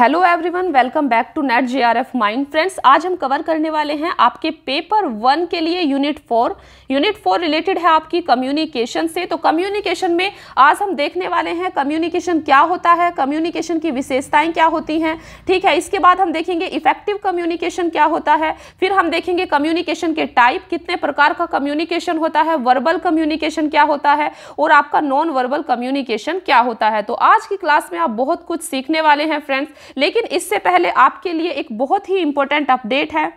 hello everyone welcome back to NET JRF mind friends आज हम cover करने वाले हैं आपके पेपर वन के लिए unit four unit four related है आपकी कम्युनिकेशन से तो कम्युनिकेशन में आज हम देखने वाले हैं कम्युनिकेशन क्या होता है कम्युनिकेशन की विशेषताएं क्या होती हैं ठीक है इसके बाद हम देखेंगे इफेक्टिव कम्युनिकेशन क्या होता है फिर हम देखेंगे कम्युनिकेशन के टाइप कितने प्रकार का कम्युनिकेशन होता है वर्बल कम्युनिकेशन क्या होता है और आपका नॉन वर्बल कम्युनिकेशन क्या होता है तो आज की क्लास में आप बहुत कुछ सीखने वाले हैं फ्रेंड्स लेकिन इससे पहले आपके लिए एक बहुत ही इंपॉर्टेंट अपडेट है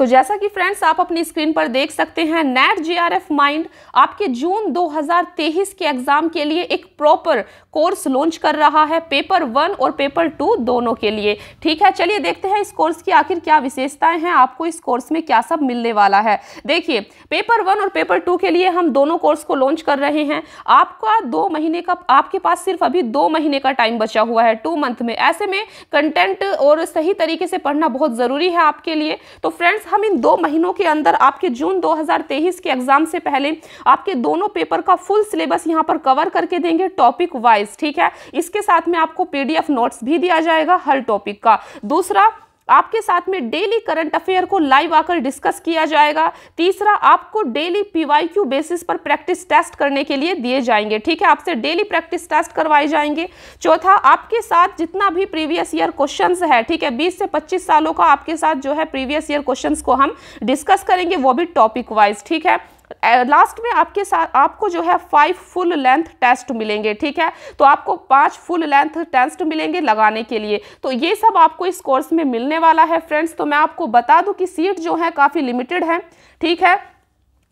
तो जैसा कि फ्रेंड्स आप अपनी स्क्रीन पर देख सकते हैं नेट जीआरएफ माइंड आपके जून 2023 के एग्जाम के लिए एक प्रॉपर कोर्स लॉन्च कर रहा है पेपर वन और पेपर टू दोनों के लिए ठीक है चलिए देखते हैं इस कोर्स की आखिर क्या विशेषताएं हैं आपको इस कोर्स में क्या सब मिलने वाला है देखिए पेपर वन और पेपर टू के लिए हम दोनों कोर्स को लॉन्च कर रहे हैं आपका दो महीने का आपके पास सिर्फ अभी दो महीने का टाइम बचा हुआ है टू मंथ में ऐसे में कंटेंट और सही तरीके से पढ़ना बहुत ज़रूरी है आपके लिए तो फ्रेंड्स हम इन दो महीनों के अंदर आपके जून 2023 के एग्ज़ाम से पहले आपके दोनों पेपर का फुल सिलेबस यहां पर कवर करके देंगे टॉपिक वाइज ठीक है इसके साथ में आपको पीडीएफ नोट्स भी दिया जाएगा हर टॉपिक का दूसरा आपके साथ में डेली करंट अफेयर को लाइव आकर डिस्कस किया जाएगा तीसरा आपको डेली पीवाईक्यू बेसिस पर प्रैक्टिस टेस्ट करने के लिए दिए जाएंगे ठीक है आपसे डेली प्रैक्टिस टेस्ट करवाए जाएंगे चौथा आपके साथ जितना भी प्रीवियस ईयर क्वेश्चन है ठीक है बीस से पच्चीस सालों का आपके साथ जो है प्रीवियस ईयर क्वेश्चन को हम डिस्कस करेंगे वो भी टॉपिक वाइज ठीक है लास्ट में आपके साथ आपको जो है फाइव फुल लेंथ टेस्ट मिलेंगे ठीक है तो आपको पांच फुल लेंथ टेस्ट मिलेंगे लगाने के लिए तो ये सब आपको इस कोर्स में मिलने वाला है फ्रेंड्स तो मैं आपको बता दूं कि सीट जो है काफ़ी लिमिटेड है ठीक है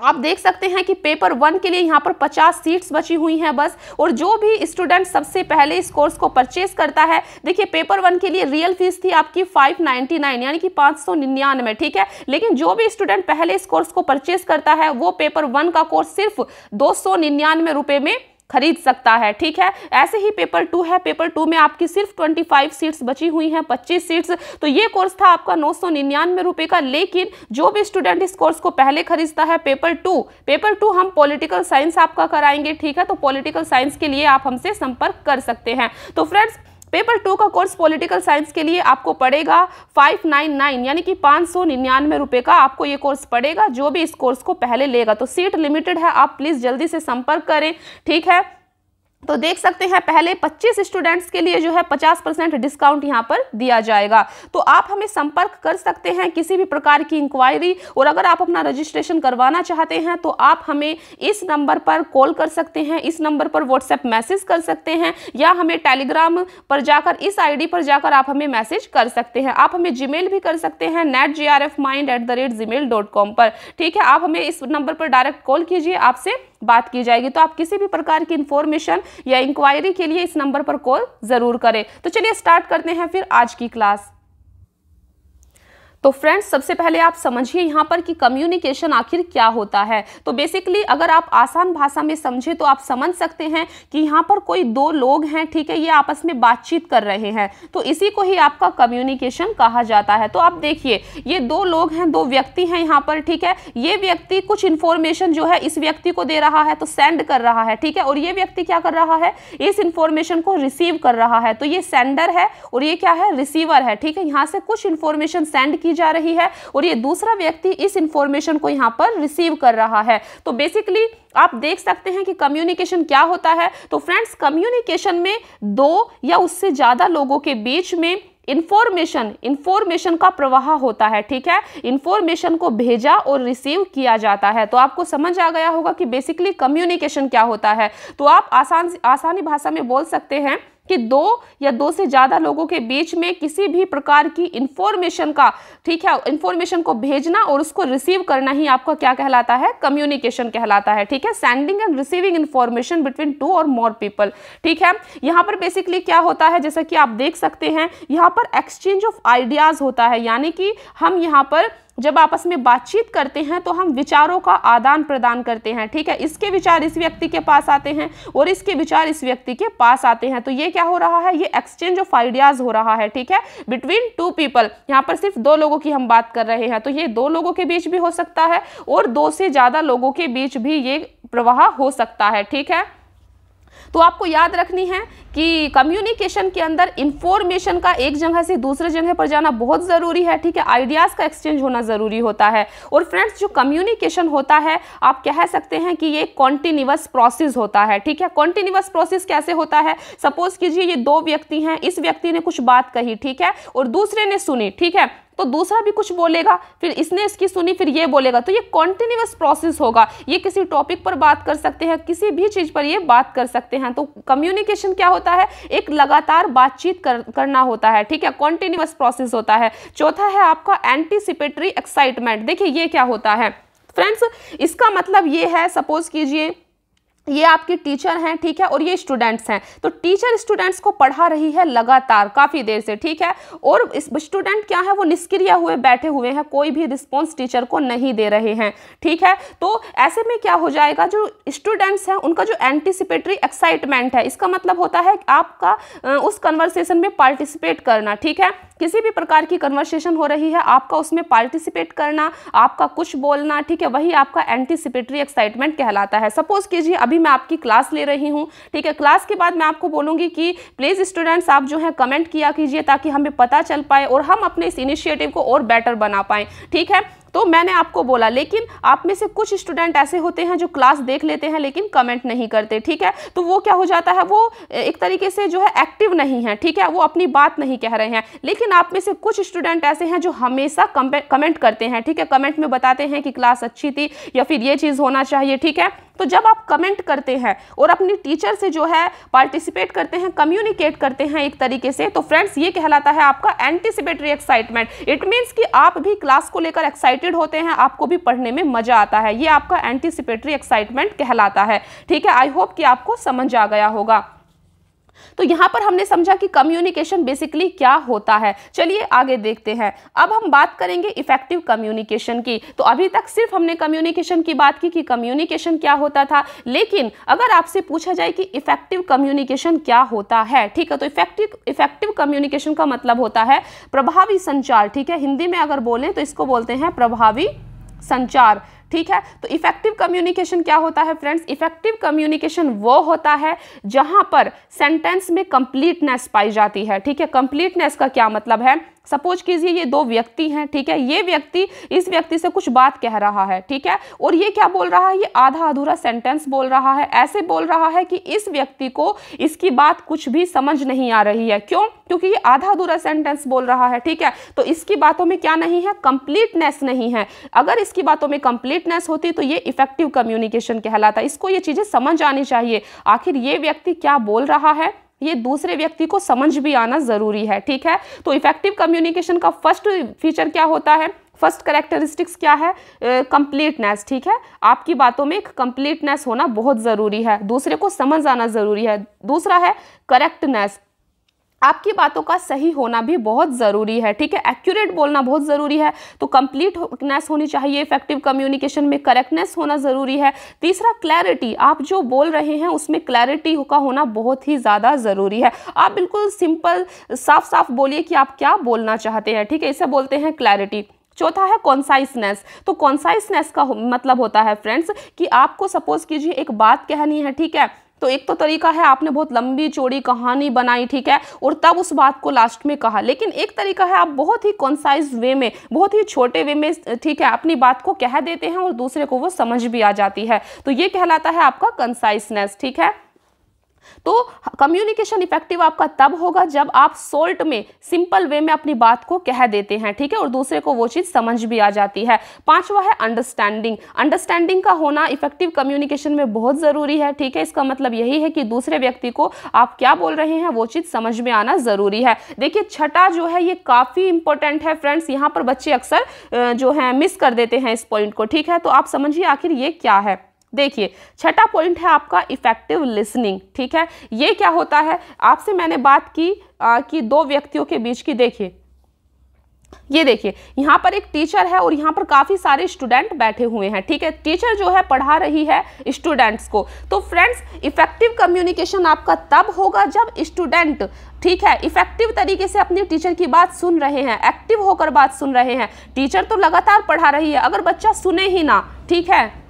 आप देख सकते हैं कि पेपर वन के लिए यहाँ पर 50 सीट्स बची हुई हैं बस और जो भी स्टूडेंट सबसे पहले इस कोर्स को परचेज करता है देखिए पेपर वन के लिए रियल फीस थी आपकी 599 यानी कि पाँच ठीक है लेकिन जो भी स्टूडेंट पहले इस कोर्स को परचेज करता है वो पेपर वन का कोर्स सिर्फ दो सौ में खरीद सकता है ठीक है ऐसे ही पेपर टू है पेपर टू में आपकी सिर्फ 25 सीट्स बची हुई हैं 25 सीट्स तो ये कोर्स था आपका नौ सौ निन्यानवे रुपये का लेकिन जो भी स्टूडेंट इस कोर्स को पहले खरीदता है पेपर टू पेपर टू हम पॉलिटिकल साइंस आपका कराएंगे ठीक है तो पॉलिटिकल साइंस के लिए आप हमसे संपर्क कर सकते हैं तो फ्रेंड्स पेपर टू का कोर्स पॉलिटिकल साइंस के लिए आपको पड़ेगा 599 यानी कि पाँच सौ निन्यानवे रुपये का आपको ये कोर्स पड़ेगा जो भी इस कोर्स को पहले लेगा तो सीट लिमिटेड है आप प्लीज़ जल्दी से संपर्क करें ठीक है तो देख सकते हैं पहले 25 स्टूडेंट्स के लिए जो है 50 परसेंट डिस्काउंट यहाँ पर दिया जाएगा तो आप हमें संपर्क कर सकते हैं किसी भी प्रकार की इंक्वायरी और अगर आप अपना रजिस्ट्रेशन करवाना चाहते हैं तो आप हमें इस नंबर पर कॉल कर सकते हैं इस नंबर पर व्हाट्सएप मैसेज कर सकते हैं या हमें टेलीग्राम पर जाकर इस आई पर जाकर आप हमें मैसेज कर सकते हैं आप हमें जी भी कर सकते हैं NET J R F mind at the rate G पर ठीक है आप हमें इस नंबर पर डायरेक्ट कॉल कीजिए आपसे बात की जाएगी तो आप किसी भी प्रकार की इंफॉर्मेशन या इंक्वायरी के लिए इस नंबर पर कॉल ज़रूर करें तो चलिए स्टार्ट करते हैं फिर आज की क्लास तो फ्रेंड्स सबसे पहले आप समझिए यहाँ पर कि कम्युनिकेशन आखिर क्या होता है तो बेसिकली अगर आप आसान भाषा में समझे तो आप समझ सकते हैं कि यहाँ पर कोई दो लोग हैं ठीक है ये आपस में बातचीत कर रहे हैं तो इसी को ही आपका कम्युनिकेशन कहा जाता है तो आप देखिए ये दो लोग हैं दो व्यक्ति हैं यहाँ पर ठीक है ये व्यक्ति कुछ इन्फॉर्मेशन जो है इस व्यक्ति को दे रहा है तो सेंड कर रहा है ठीक है और ये व्यक्ति क्या कर रहा है इस इन्फॉर्मेशन को रिसीव कर रहा है तो ये सेंडर है और ये क्या है रिसीवर है ठीक है यहाँ से कुछ इन्फॉर्मेशन सेंड की जा रही है और ये दूसरा व्यक्ति इस इंफॉर्मेशन को यहाँ पर रिसीव कर रहा है तो बेसिकली आप देख सकते हैं कि कम्युनिकेशन क्या होता है तो फ्रेंड्स कम्युनिकेशन में दो या उससे ज़्यादा लोगों के बीच में इन्फॉर्मेशन इन्फॉर्मेशन का प्रवाह होता है ठीक है इन्फॉर्मेशन को भेजा और रिसीव किया जाता है तो आपको समझ आ गया होगा कि बेसिकली कम्युनिकेशन क्या होता है तो आप आसान आसानी भाषा में बोल सकते हैं कि दो या दो से ज़्यादा लोगों के बीच में किसी भी प्रकार की इंफॉर्मेशन का ठीक है इंफॉर्मेशन को भेजना और उसको रिसीव करना ही आपका क्या कहलाता है कम्युनिकेशन कहलाता है ठीक है sending and receiving information between two और मोर पीपल ठीक है यहाँ पर बेसिकली क्या होता है जैसा कि आप देख सकते हैं यहाँ पर एक्सचेंज ऑफ आइडियाज़ होता है यानी कि हम यहाँ पर जब आपस में बातचीत करते हैं तो हम विचारों का आदान प्रदान करते हैं ठीक है इसके विचार इस व्यक्ति के पास आते हैं और इसके विचार इस व्यक्ति के पास आते हैं तो ये क्या हो रहा है ये एक्सचेंज ऑफ आइडियाज़ हो रहा है ठीक है बिटवीन टू पीपल यहाँ पर सिर्फ दो लोगों की हम बात कर रहे हैं तो ये दो लोगों के बीच भी हो सकता है और दो से ज़्यादा लोगों के बीच भी ये प्रवाह हो सकता है ठीक है तो आपको याद रखनी है कि कम्युनिकेशन के अंदर इंफॉर्मेशन का एक जगह से दूसरे जगह पर जाना बहुत ज़रूरी है ठीक है आइडियाज़ का एक्सचेंज होना ज़रूरी होता है और फ्रेंड्स जो कम्युनिकेशन होता है आप कह सकते हैं कि ये कॉन्टीन्यूस प्रोसेस होता है ठीक है कॉन्टीन्यूस प्रोसेस कैसे होता है सपोज कीजिए ये दो व्यक्ति हैं इस व्यक्ति ने कुछ बात कही ठीक है और दूसरे ने सुनी ठीक है तो दूसरा भी कुछ बोलेगा फिर इसने इसकी सुनी फिर ये बोलेगा तो ये कॉन्टिन्यूस प्रोसेस होगा ये किसी टॉपिक पर बात कर सकते हैं किसी भी चीज़ पर ये बात कर सकते हैं तो कम्युनिकेशन क्या होता है एक लगातार बातचीत कर, करना होता है ठीक है कॉन्टिन्यूस प्रोसेस होता है चौथा है आपका एंटीसिपेटरी एक्साइटमेंट देखिए ये क्या होता है फ्रेंड्स इसका मतलब ये है सपोज कीजिए ये आपकी टीचर हैं ठीक है और ये स्टूडेंट्स हैं तो टीचर स्टूडेंट्स को पढ़ा रही है लगातार काफ़ी देर से ठीक है और इस स्टूडेंट क्या है वो निष्क्रिय हुए बैठे हुए हैं कोई भी रिस्पॉन्स टीचर को नहीं दे रहे हैं ठीक है तो ऐसे में क्या हो जाएगा जो स्टूडेंट्स हैं उनका जो एंटिसिपेटरी एक्साइटमेंट है इसका मतलब होता है आपका उस कन्वर्सेशन में पार्टिसिपेट करना ठीक है किसी भी प्रकार की कन्वर्सेशन हो रही है आपका उसमें पार्टिसिपेट करना आपका कुछ बोलना ठीक है वही आपका एंटिसिपेटरी एक्साइटमेंट कहलाता है सपोज कीजिए अभी अभी मैं आपकी क्लास ले रही हूँ ठीक है क्लास के बाद मैं आपको बोलूँगी कि प्लीज़ स्टूडेंट्स आप जो है कमेंट किया कीजिए ताकि हमें पता चल पाए और हम अपने इस इनिशिएटिव को और बेटर बना पाएँ ठीक है तो मैंने आपको बोला लेकिन आप में से कुछ स्टूडेंट ऐसे होते हैं जो क्लास देख लेते हैं लेकिन कमेंट नहीं करते ठीक है तो वो क्या हो जाता है वो एक तरीके से जो है एक्टिव नहीं है ठीक है वो अपनी बात नहीं कह रहे हैं लेकिन आप में से कुछ स्टूडेंट ऐसे हैं जो हमेशा कमेंट करते हैं ठीक है कमेंट में बताते हैं कि क्लास अच्छी थी या फिर ये चीज़ होना चाहिए ठीक है तो जब आप कमेंट करते हैं और अपनी टीचर से जो है पार्टिसिपेट करते हैं कम्युनिकेट करते हैं एक तरीके से तो फ्रेंड्स ये कहलाता है आपका एंटीसिपेटरी एक्साइटमेंट इट मीन्स कि आप भी क्लास को लेकर एक्साइट एक्साइटेड होते हैं आपको भी पढ़ने में मज़ा आता है ये आपका एंटीसिपेटरी एक्साइटमेंट कहलाता है ठीक है आई होप कि आपको समझ आ गया होगा तो यहां पर हमने समझा कि कम्युनिकेशन बेसिकली क्या होता है चलिए आगे देखते हैं अब हम बात करेंगे इफेक्टिव कम्युनिकेशन की तो अभी तक सिर्फ हमने कम्युनिकेशन की बात की कि कम्युनिकेशन क्या होता था लेकिन अगर आपसे पूछा जाए कि इफेक्टिव कम्युनिकेशन क्या होता है ठीक है तो इफेक्टिव इफेक्टिव कम्युनिकेशन का मतलब होता है प्रभावी संचार ठीक है हिंदी में अगर बोले तो इसको बोलते हैं प्रभावी संचार ठीक है तो इफेक्टिव कम्युनिकेशन क्या होता है फ्रेंड्स इफेक्टिव कम्युनिकेशन वो होता है जहां पर सेंटेंस में कंप्लीटनेस पाई जाती है ठीक है कंप्लीटनेस का क्या मतलब है सपोज कीजिए ये दो व्यक्ति हैं ठीक है ये व्यक्ति इस व्यक्ति से कुछ बात कह रहा है ठीक है और ये क्या बोल रहा है ये आधा अधूरा सेंटेंस बोल रहा है ऐसे बोल रहा है कि इस व्यक्ति को इसकी बात कुछ भी समझ नहीं आ रही है क्यों क्योंकि ये आधा अधूरा सेंटेंस बोल रहा है ठीक है तो इसकी बातों में क्या नहीं है कंप्लीटनेस नहीं है अगर इसकी बातों में कंप्लीटनेस होती तो ये इफेक्टिव कम्युनिकेशन कहलाता इसको ये चीज़ें समझ आनी चाहिए आखिर ये व्यक्ति क्या बोल रहा है ये दूसरे व्यक्ति को समझ भी आना ज़रूरी है ठीक है तो इफेक्टिव कम्युनिकेशन का फर्स्ट फीचर क्या होता है फर्स्ट करेक्टरिस्टिक्स क्या है कंप्लीटनेस uh, ठीक है आपकी बातों में एक कंप्लीटनेस होना बहुत ज़रूरी है दूसरे को समझ आना ज़रूरी है दूसरा है करेक्टनेस आपकी बातों का सही होना भी बहुत ज़रूरी है ठीक है एक्यूरेट बोलना बहुत ज़रूरी है तो कंप्लीटनेस होनी चाहिए इफेक्टिव कम्युनिकेशन में करेक्टनेस होना ज़रूरी है तीसरा क्लैरिटी आप जो बोल रहे हैं उसमें क्लैरिटी का होना बहुत ही ज़्यादा ज़रूरी है आप बिल्कुल सिंपल साफ साफ बोलिए कि आप क्या बोलना चाहते हैं ठीक है इसे बोलते हैं क्लैरिटी चौथा है कॉन्साइसनेस तो कॉन्साइसनेस का मतलब होता है फ्रेंड्स कि आपको सपोज़ कीजिए एक बात कहनी है ठीक है तो एक तो तरीका है आपने बहुत लंबी चौड़ी कहानी बनाई ठीक है और तब उस बात को लास्ट में कहा लेकिन एक तरीका है आप बहुत ही कॉन्साइज वे में बहुत ही छोटे वे में ठीक है अपनी बात को कह देते हैं और दूसरे को वो समझ भी आ जाती है तो ये कहलाता है आपका कंसाइसनेस ठीक है तो कम्युनिकेशन इफेक्टिव आपका तब होगा जब आप सोल्ट में सिंपल वे में अपनी बात को कह देते हैं ठीक है और दूसरे को वो चीज़ समझ भी आ जाती है पांचवा है अंडरस्टैंडिंग अंडरस्टैंडिंग का होना इफेक्टिव कम्युनिकेशन में बहुत ज़रूरी है ठीक है इसका मतलब यही है कि दूसरे व्यक्ति को आप क्या बोल रहे हैं वो चीज़ समझ में आना ज़रूरी है देखिए छठा जो है ये काफ़ी इंपॉर्टेंट है फ्रेंड्स यहाँ पर बच्चे अक्सर जो है मिस कर देते हैं इस पॉइंट को ठीक है तो आप समझिए आखिर ये क्या है देखिए छठा पॉइंट है आपका इफेक्टिव लिसनिंग ठीक है ये क्या होता है आपसे मैंने बात की आ, कि दो व्यक्तियों के बीच की देखिए ये देखिए यहाँ पर एक टीचर है और यहाँ पर काफ़ी सारे स्टूडेंट बैठे हुए हैं ठीक है टीचर जो है पढ़ा रही है स्टूडेंट्स को तो फ्रेंड्स इफेक्टिव कम्युनिकेशन आपका तब होगा जब स्टूडेंट ठीक है इफेक्टिव तरीके से अपने टीचर की बात सुन रहे हैं एक्टिव होकर बात सुन रहे हैं टीचर तो लगातार पढ़ा रही है अगर बच्चा सुने ही ना ठीक है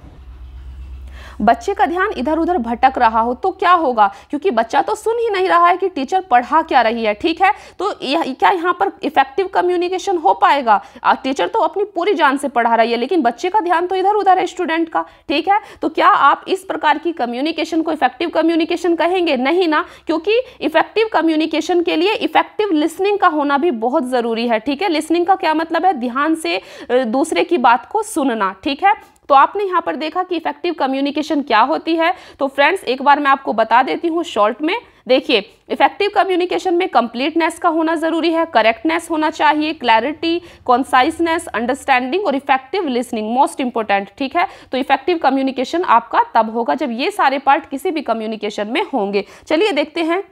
बच्चे का ध्यान इधर उधर भटक रहा हो तो क्या होगा क्योंकि बच्चा तो सुन ही नहीं रहा है कि टीचर पढ़ा क्या रही है ठीक है तो क्या यहाँ पर इफेक्टिव कम्युनिकेशन हो पाएगा टीचर तो अपनी पूरी जान से पढ़ा रही है लेकिन बच्चे का ध्यान तो इधर उधर है स्टूडेंट का ठीक है तो क्या आप इस प्रकार की कम्युनिकेशन को इफेक्टिव कम्युनिकेशन कहेंगे नहीं ना क्योंकि इफेक्टिव कम्युनिकेशन के लिए इफेक्टिव लिसनिंग का होना भी बहुत ज़रूरी है ठीक है लिसनिंग का क्या मतलब है ध्यान से दूसरे की बात को सुनना ठीक है तो आपने यहाँ पर देखा कि इफेक्टिव कम्युनिकेशन क्या होती है तो फ्रेंड्स एक बार मैं आपको बता देती हूँ शॉर्ट में देखिए इफेक्टिव कम्युनिकेशन में कंप्लीटनेस का होना ज़रूरी है करेक्टनेस होना चाहिए क्लैरिटी कॉन्साइसनेस अंडरस्टैंडिंग और इफेक्टिव लिसनिंग मोस्ट इंपॉर्टेंट ठीक है तो इफेक्टिव कम्युनिकेशन आपका तब होगा जब ये सारे पार्ट किसी भी कम्युनिकेशन में होंगे चलिए देखते हैं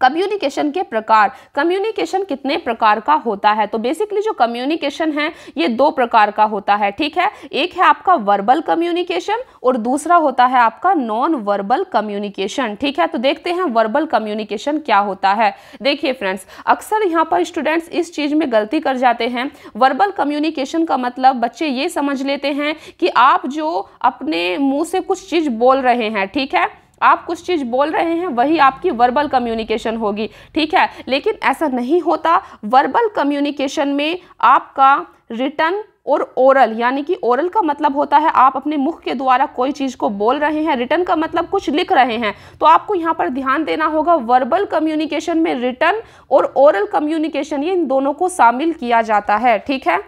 कम्युनिकेशन के प्रकार कम्युनिकेशन कितने प्रकार का होता है तो बेसिकली जो कम्युनिकेशन है ये दो प्रकार का होता है ठीक है एक है आपका वर्बल कम्युनिकेशन और दूसरा होता है आपका नॉन वर्बल कम्युनिकेशन ठीक है तो देखते हैं वर्बल कम्युनिकेशन क्या होता है देखिए फ्रेंड्स अक्सर यहाँ पर स्टूडेंट्स इस चीज़ में गलती कर जाते हैं वर्बल कम्युनिकेशन का मतलब बच्चे ये समझ लेते हैं कि आप जो अपने मुँह से कुछ चीज़ बोल रहे हैं ठीक है आप कुछ चीज़ बोल रहे हैं वही आपकी वर्बल कम्युनिकेशन होगी ठीक है लेकिन ऐसा नहीं होता वर्बल कम्युनिकेशन में आपका रिटर्न और ओरल यानी कि ओरल का मतलब होता है आप अपने मुख के द्वारा कोई चीज़ को बोल रहे हैं रिटर्न का मतलब कुछ लिख रहे हैं तो आपको यहाँ पर ध्यान देना होगा वर्बल कम्युनिकेशन में रिटर्न और ओरल कम्युनिकेशन ये इन दोनों को शामिल किया जाता है ठीक है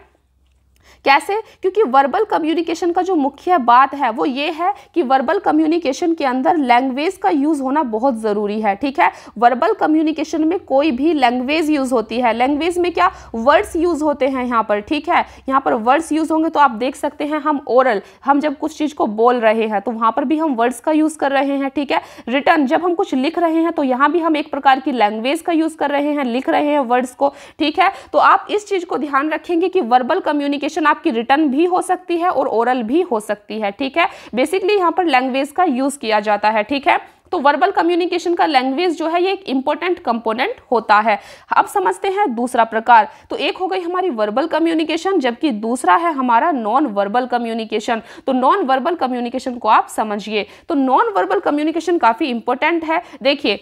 कैसे क्योंकि वर्बल कम्युनिकेशन का जो मुख्य बात है वो ये है कि वर्बल कम्युनिकेशन के अंदर लैंग्वेज का यूज़ होना बहुत ज़रूरी है ठीक है वर्बल कम्युनिकेशन में कोई भी लैंग्वेज यूज़ होती है लैंग्वेज में क्या वर्ड्स यूज़ होते हैं यहाँ पर ठीक है यहाँ पर वर्ड्स यूज़ होंगे तो आप देख सकते हैं हम ओरल हम जब कुछ चीज़ को बोल रहे हैं तो वहाँ पर भी हम वर्ड्स का यूज़ कर रहे हैं ठीक है रिटर्न जब हम कुछ लिख रहे हैं तो यहाँ भी हम एक प्रकार की लैंग्वेज का यूज़ कर रहे हैं लिख रहे हैं वर्ड्स को ठीक है तो आप इस चीज़ को ध्यान रखेंगे कि वर्बल कम्युनिकेशन आप आपकी रिटर्न भी हो सकती है और ओरल भी हो सकती है ठीक है बेसिकली यहाँ पर लैंग्वेज का यूज़ किया जाता है ठीक है तो वर्बल कम्युनिकेशन का लैंग्वेज जो है ये एक इंपॉर्टेंट कंपोनेंट होता है अब समझते हैं दूसरा प्रकार तो एक हो गई हमारी वर्बल कम्युनिकेशन जबकि दूसरा है हमारा नॉन वर्बल कम्युनिकेशन तो नॉन वर्बल कम्युनिकेशन को आप समझिए तो नॉन वर्बल कम्युनिकेशन काफ़ी इंपॉर्टेंट है देखिए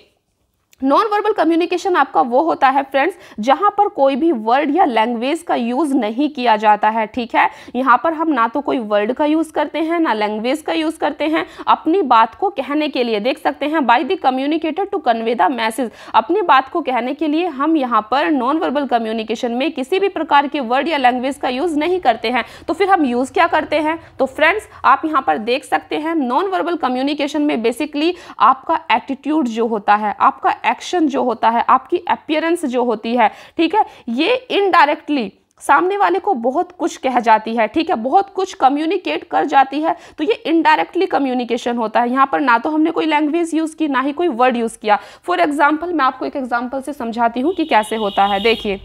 नॉन वर्बल कम्युनिकेशन आपका वो होता है फ्रेंड्स जहाँ पर कोई भी वर्ड या लैंग्वेज का यूज़ नहीं किया जाता है ठीक है यहाँ पर हम ना तो कोई वर्ड का यूज़ करते हैं ना लैंग्वेज का यूज़ करते हैं अपनी बात को कहने के लिए देख सकते हैं by the communicator to convey the message अपनी बात को कहने के लिए हम यहाँ पर नॉन वर्बल कम्युनिकेशन में किसी भी प्रकार के वर्ड या लैंग्वेज का यूज़ नहीं करते हैं तो फिर हम यूज़ क्या करते हैं तो फ्रेंड्स आप यहाँ पर देख सकते हैं नॉन वर्बल कम्युनिकेशन में बेसिकली आपका एटीट्यूड जो होता है आपका एक्शन जो होता है आपकी अपियरेंस जो होती है ठीक है ये इनडायरेक्टली सामने वाले को बहुत कुछ कह जाती है ठीक है बहुत कुछ कम्युनिकेट कर जाती है तो ये इनडायरेक्टली कम्युनिकेशन होता है यहाँ पर ना तो हमने कोई लैंग्वेज यूज़ की ना ही कोई वर्ड यूज़ किया फॉर एग्जाम्पल मैं आपको एक एग्जाम्पल से समझाती हूँ कि कैसे होता है देखिए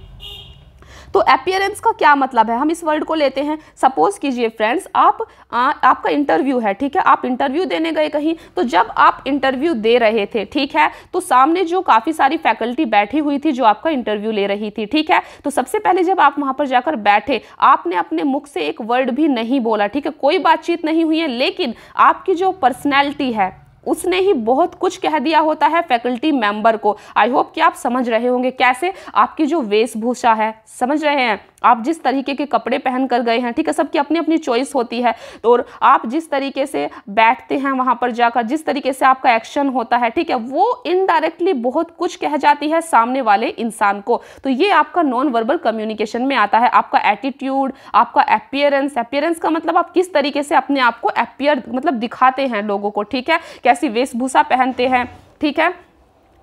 तो अपियरेंस का क्या मतलब है हम इस वर्ड को लेते हैं सपोज़ कीजिए फ्रेंड्स आप आ, आपका इंटरव्यू है ठीक है आप इंटरव्यू देने गए कहीं तो जब आप इंटरव्यू दे रहे थे ठीक है तो सामने जो काफ़ी सारी फैकल्टी बैठी हुई थी जो आपका इंटरव्यू ले रही थी ठीक है तो सबसे पहले जब आप वहाँ पर जाकर बैठे आपने अपने मुख से एक वर्ड भी नहीं बोला ठीक है कोई बातचीत नहीं हुई है लेकिन आपकी जो पर्सनैलिटी है उसने ही बहुत कुछ कह दिया होता है फैकल्टी मेंबर को आई होप कि आप समझ रहे होंगे कैसे आपकी जो वेशभूषा है समझ रहे हैं आप जिस तरीके के कपड़े पहन कर गए हैं ठीक है सबकी अपनी अपनी चॉइस होती है तो और आप जिस तरीके से बैठते हैं वहाँ पर जाकर जिस तरीके से आपका एक्शन होता है ठीक है वो इनडायरेक्टली बहुत कुछ कह जाती है सामने वाले इंसान को तो ये आपका नॉन वर्बल कम्युनिकेशन में आता है आपका एटीट्यूड आपका अपियरेंस अपियरेंस का मतलब आप किस तरीके से अपने आप को अपियर मतलब दिखाते हैं लोगों को ठीक है कैसी वेशभूषा पहनते हैं ठीक है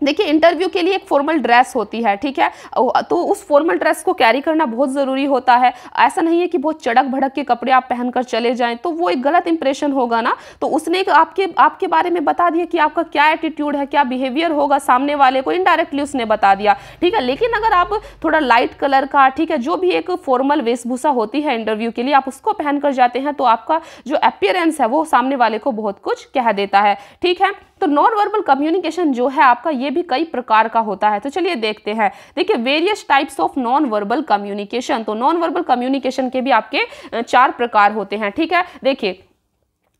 देखिए इंटरव्यू के लिए एक फॉर्मल ड्रेस होती है ठीक है तो उस फॉर्मल ड्रेस को कैरी करना बहुत ज़रूरी होता है ऐसा नहीं है कि बहुत चड़क भड़क के कपड़े आप पहनकर चले जाएं तो वो एक गलत इंप्रेशन होगा ना तो उसने एक आपके आपके बारे में बता दिया कि आपका क्या एटीट्यूड है क्या बिहेवियर होगा सामने वाले को इनडायरेक्टली उसने बता दिया ठीक है लेकिन अगर आप थोड़ा लाइट कलर का ठीक है जो भी एक फॉर्मल वेशभूषा होती है इंटरव्यू के लिए आप उसको पहन कर जाते हैं तो आपका जो अपियरेंस है वो सामने वाले को बहुत कुछ कह देता है ठीक है तो नॉन वर्बल कम्युनिकेशन जो है आपका ये भी कई प्रकार का होता है तो चलिए देखते हैं देखिए various types of non verbal communication तो नॉन वर्बल कम्युनिकेशन के भी आपके चार प्रकार होते हैं ठीक है देखिए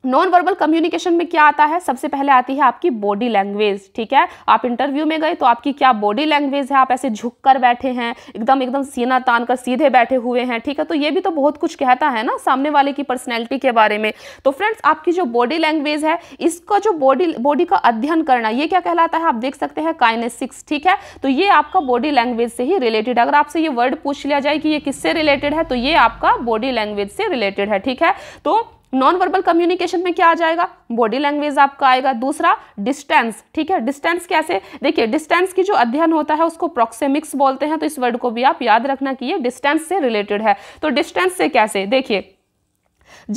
नॉन वर्बल कम्युनिकेशन में क्या आता है सबसे पहले आती है आपकी बॉडी लैंग्वेज ठीक है आप इंटरव्यू में गए तो आपकी क्या बॉडी लैंग्वेज है आप ऐसे झुक कर बैठे हैं एकदम एकदम सीना तान कर सीधे बैठे हुए हैं ठीक है तो ये भी तो बहुत कुछ कहता है ना सामने वाले की पर्सनैलिटी के बारे में तो फ्रेंड्स आपकी जो बॉडी लैंग्वेज है इसका जो बॉडी बॉडी का अध्ययन करना ये क्या कहलाता है आप देख सकते हैं काइनेसिक्स ठीक है तो ये आपका बॉडी लैंग्वेज से ही रिलेटेड अगर आपसे ये वर्ड पूछ लिया जाए कि ये किससे रिलेटेड है तो ये आपका बॉडी लैंग्वेज से रिलेटेड है ठीक है तो नॉन वर्बल कम्युनिकेशन में क्या आ जाएगा बॉडी लैंग्वेज आपका आएगा दूसरा डिस्टेंस ठीक है डिस्टेंस कैसे देखिए डिस्टेंस की जो अध्ययन होता है उसको प्रोक्सेमिक्स बोलते हैं तो इस वर्ड को भी आप याद रखना कि ये डिस्टेंस से रिलेटेड है तो डिस्टेंस से कैसे देखिए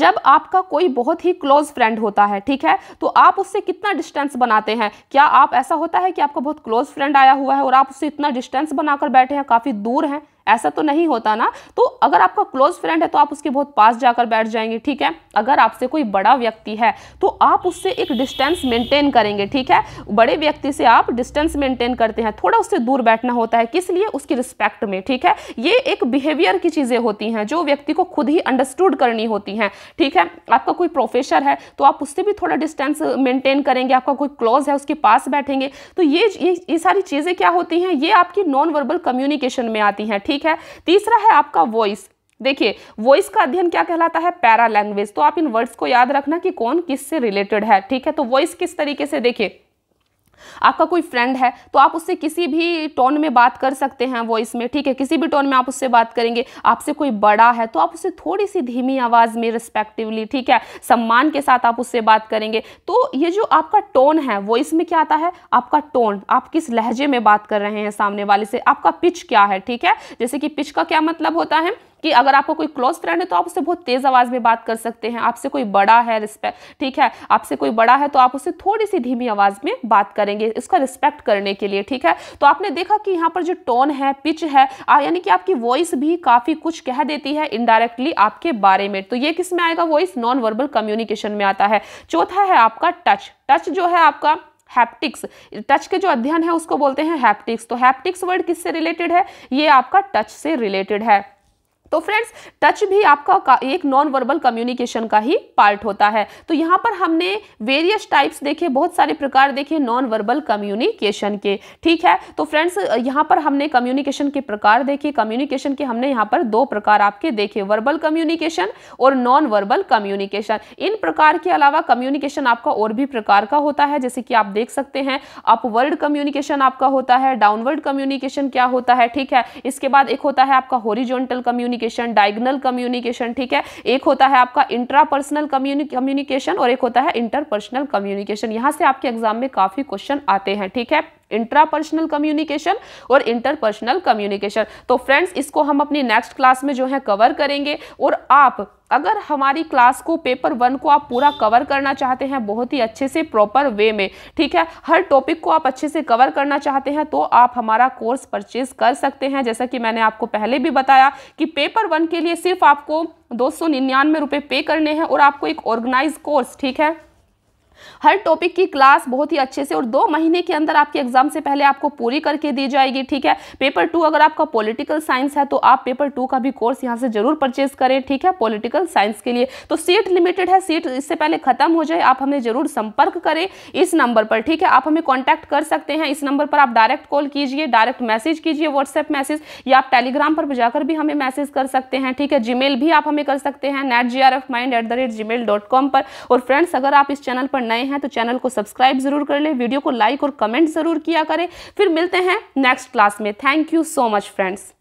जब आपका कोई बहुत ही क्लोज फ्रेंड होता है ठीक है तो आप उससे कितना डिस्टेंस बनाते हैं क्या आप ऐसा होता है कि आपका बहुत क्लोज फ्रेंड आया हुआ है और आप उससे इतना डिस्टेंस बनाकर बैठे हैं काफ़ी दूर हैं ऐसा तो नहीं होता ना तो अगर आपका क्लोज फ्रेंड है तो आप उसके बहुत पास जाकर बैठ जाएंगे ठीक है अगर आपसे कोई बड़ा व्यक्ति है तो आप उससे एक डिस्टेंस मेंटेन करेंगे ठीक है बड़े व्यक्ति से आप डिस्टेंस मेंटेन करते हैं थोड़ा उससे दूर बैठना होता है किस लिए उसकी रिस्पेक्ट में ठीक है ये एक बिहेवियर की चीज़ें होती हैं जो व्यक्ति को खुद ही अंडरस्टूड करनी होती हैं ठीक है आपका कोई प्रोफेसर है तो आप उससे भी थोड़ा डिस्टेंस मेंटेन करेंगे आपका कोई क्लोज है उसके पास बैठेंगे तो ये ये, सारी चीज़ें क्या होती हैं ये आपकी नॉन वर्बल कम्युनिकेशन में आती हैं ठीक है तीसरा है आपका वॉइस देखिए वॉइस का अध्ययन क्या कहलाता है पैरा लैंग्वेज तो आप इन वर्ड्स को याद रखना कि कौन किससे रिलेटेड है ठीक है तो वॉइस किस तरीके से देखिए आपका कोई फ्रेंड है तो आप उससे किसी भी टोन में बात कर सकते हैं वॉइस में ठीक है किसी भी टोन में आप उससे बात करेंगे आपसे कोई बड़ा है तो आप उससे थोड़ी सी धीमी आवाज़ में रिस्पेक्टिवली ठीक है सम्मान के साथ आप उससे बात करेंगे तो ये जो आपका टोन है वॉइस में क्या आता है आपका टोन आप किस लहजे में बात कर रहे हैं सामने वाले से आपका पिच क्या है ठीक है जैसे कि पिच का क्या मतलब होता है कि अगर आपको कोई क्लोज फ्रेंड है तो आप उससे बहुत तेज़ आवाज़ में बात कर सकते हैं आपसे कोई बड़ा है रिस्पेक्ट ठीक है आपसे कोई बड़ा है तो आप उससे थोड़ी सी धीमी आवाज़ में बात करेंगे इसका रिस्पेक्ट करने के लिए ठीक है तो आपने देखा कि यहाँ पर जो टोन है पिच है यानी कि आपकी वॉइस भी काफ़ी कुछ कह देती है इनडायरेक्टली आपके बारे में तो ये किस में आएगा वॉइस नॉन वर्बल कम्युनिकेशन में आता है चौथा है आपका टच टच जो है आपका हैप्टिक्स टच के जो अध्ययन है उसको बोलते हैं हैप्टिक्स तो हैप्टिक्स वर्ड किससे रिलेटेड है ये आपका टच से रिलेटेड है तो फ्रेंड्स टच भी आपका एक नॉन वर्बल कम्युनिकेशन का ही पार्ट होता है तो यहाँ पर हमने वेरियस टाइप्स देखे बहुत सारे प्रकार देखे नॉन वर्बल कम्युनिकेशन के ठीक है तो फ्रेंड्स यहाँ पर हमने कम्युनिकेशन के प्रकार देखे कम्युनिकेशन के हमने यहाँ पर दो प्रकार आपके देखे वर्बल कम्युनिकेशन और नॉन वर्बल कम्युनिकेशन इन प्रकार के अलावा कम्युनिकेशन आपका और भी प्रकार का होता है जैसे कि आप देख सकते हैं अपवर्ड कम्युनिकेशन आपका होता है डाउनवर्ड कम्युनिकेशन क्या होता है ठीक है इसके बाद एक होता है आपका horizontal communication communication diagonal communication ठीक है एक होता है आपका इंट्रापर्सनल कम्युनिकेशन और एक होता है इंटरपर्सनल कम्युनिकेशन यहाँ से आपके एग्जाम में काफ़ी क्वेश्चन आते हैं ठीक है इंट्रापर्सनल कम्युनिकेशन और इंटरपर्सनल कम्युनिकेशन तो फ्रेंड्स इसको हम अपनी नेक्स्ट क्लास में जो है कवर करेंगे और आप अगर हमारी क्लास को पेपर वन को आप पूरा कवर करना चाहते हैं बहुत ही अच्छे से प्रॉपर वे में ठीक है हर टॉपिक को आप अच्छे से कवर करना चाहते हैं तो आप हमारा कोर्स परचेज कर सकते हैं जैसा कि मैंने आपको पहले भी बताया कि पेपर वन के लिए सिर्फ आपको दो सौ निन्यानवे रुपये पे करने हैं और आपको एक ऑर्गेनाइज कोर्स ठीक है हर टॉपिक की क्लास बहुत ही अच्छे से और दो महीने के अंदर आपके एग्जाम से पहले आपको पूरी करके दी जाएगी ठीक है पेपर टू अगर आपका पॉलिटिकल साइंस है तो आप पेपर टू का भी कोर्स यहां से जरूर परचेज करें ठीक है पॉलिटिकल साइंस के लिए तो सीट लिमिटेड है सीट इससे पहले खत्म हो जाए आप हमें जरूर संपर्क करें इस नंबर पर ठीक है आप हमें कॉन्टैक्ट कर सकते हैं इस नंबर पर आप डायरेक्ट कॉल कीजिए डायरेक्ट मैसेज कीजिए व्हाट्सएप मैसेज या आप टेलीग्राम पर जाकर भी हमें मैसेज कर सकते हैं ठीक है जीमेल भी आप हमें कर सकते हैं नेट पर और फ्रेंड्स अगर आप इस चैनल पर नए हैं तो चैनल को सब्सक्राइब जरूर कर ले वीडियो को लाइक और कमेंट जरूर किया करें फिर मिलते हैं नेक्स्ट क्लास में thank you so much friends